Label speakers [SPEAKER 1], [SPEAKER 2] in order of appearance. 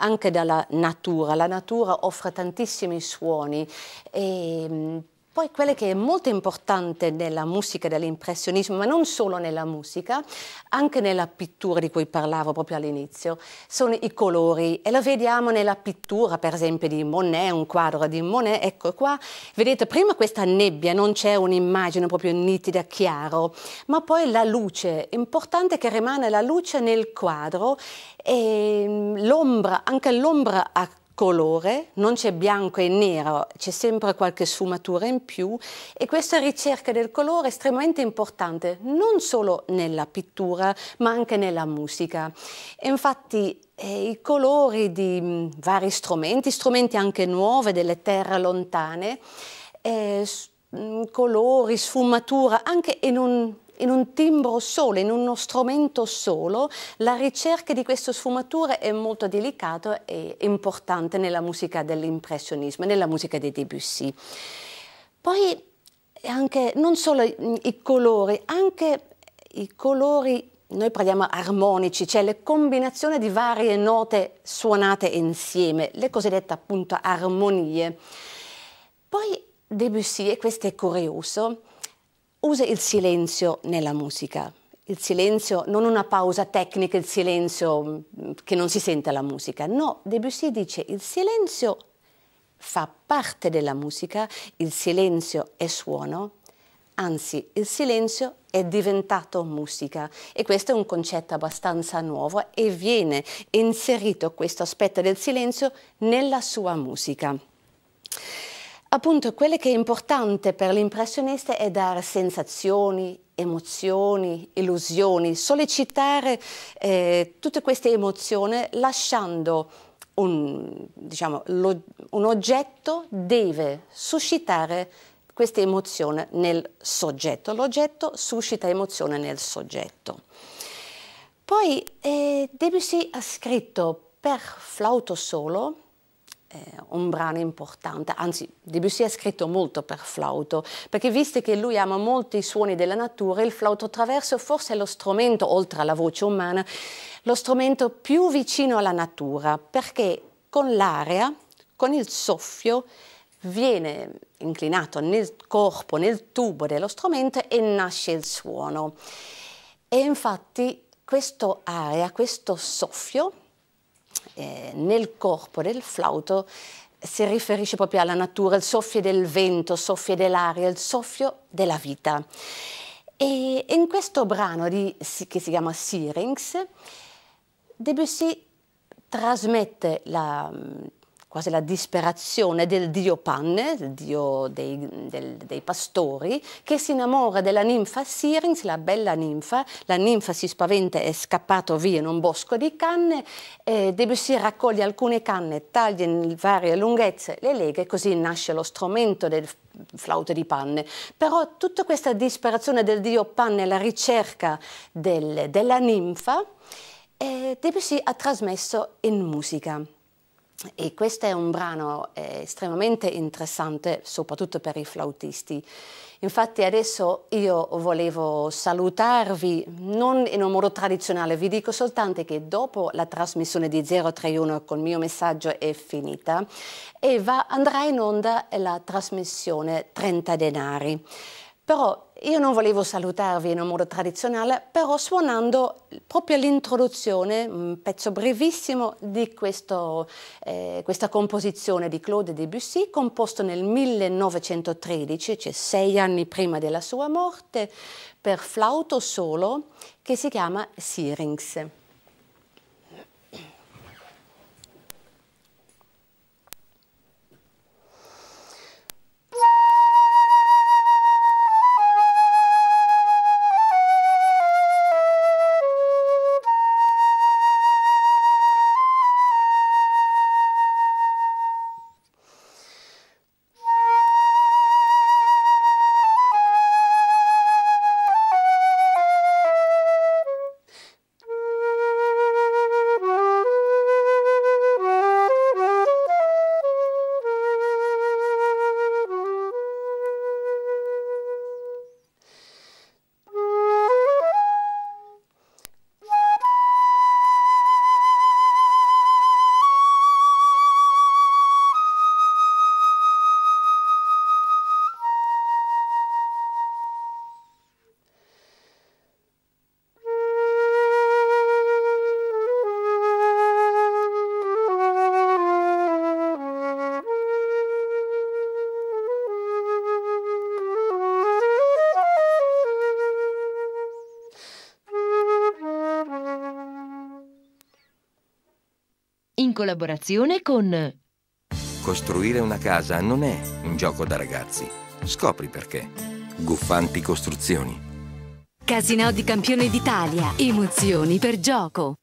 [SPEAKER 1] anche dalla natura. La natura offre tantissimi suoni e mm, poi quello che è molto importante nella musica dell'impressionismo, ma non solo nella musica, anche nella pittura di cui parlavo proprio all'inizio, sono i colori e lo vediamo nella pittura per esempio di Monet, un quadro di Monet, ecco qua, vedete prima questa nebbia, non c'è un'immagine proprio nitida, chiaro, ma poi la luce, è importante che rimane la luce nel quadro e mm, l'ombra, anche l'ombra ha colore, non c'è bianco e nero, c'è sempre qualche sfumatura in più e questa ricerca del colore è estremamente importante non solo nella pittura ma anche nella musica. E infatti eh, i colori di mm, vari strumenti, strumenti anche nuovi delle terre lontane, eh, mm, colori, sfumatura, anche in un in un timbro solo, in uno strumento solo, la ricerca di queste sfumature è molto delicata e importante nella musica dell'impressionismo, nella musica di Debussy. Poi anche, non solo i colori, anche i colori noi parliamo armonici, cioè le combinazioni di varie note suonate insieme, le cosiddette appunto armonie. Poi Debussy, e questo è curioso, usa il silenzio nella musica. Il silenzio, non una pausa tecnica, il silenzio mm, che non si sente la musica. No, Debussy dice il silenzio fa parte della musica, il silenzio è suono, anzi il silenzio è diventato musica e questo è un concetto abbastanza nuovo e viene inserito questo aspetto del silenzio nella sua musica. Appunto, quello che è importante per l'impressionista è dare sensazioni, emozioni, illusioni, sollecitare eh, tutte queste emozioni lasciando un, diciamo, lo, un oggetto deve suscitare questa emozione nel soggetto, l'oggetto suscita emozione nel soggetto. Poi eh, Debussy ha scritto per flauto solo eh, un brano importante, anzi Debussy ha scritto molto per flauto, perché visto che lui ama molto i suoni della natura, il flauto attraverso forse è lo strumento, oltre alla voce umana, lo strumento più vicino alla natura, perché con l'aria, con il soffio, viene inclinato nel corpo, nel tubo dello strumento e nasce il suono. E infatti questa aria, questo soffio, eh, nel corpo del flauto si riferisce proprio alla natura, il soffio del vento, il soffio dell'aria, il soffio della vita. E in questo brano di, che si chiama Syrinx, Debussy trasmette la, quasi la disperazione del dio Panne, il dio dei, del, dei pastori, che si innamora della ninfa Sirins, la bella ninfa. La ninfa si spaventa e è scappato via in un bosco di canne. Eh, Debussy raccoglie alcune canne, taglia in varie lunghezze le leghe, così nasce lo strumento del flauto di panne. Però tutta questa disperazione del dio Panne, la ricerca del, della ninfa, eh, Debussy ha trasmesso in musica. E questo è un brano eh, estremamente interessante, soprattutto per i flautisti. Infatti adesso io volevo salutarvi non in un modo tradizionale, vi dico soltanto che dopo la trasmissione di 031 col mio messaggio è finita e va, andrà in onda la trasmissione 30 denari. Però io non volevo salutarvi in un modo tradizionale, però suonando proprio l'introduzione, un pezzo brevissimo di questo, eh, questa composizione di Claude Debussy, composto nel 1913, cioè sei anni prima della sua morte, per flauto solo, che si chiama Syrinx. collaborazione con... Costruire una casa non è un gioco da ragazzi. Scopri perché. Guffanti Costruzioni. Casinò di Campione d'Italia. Emozioni per gioco.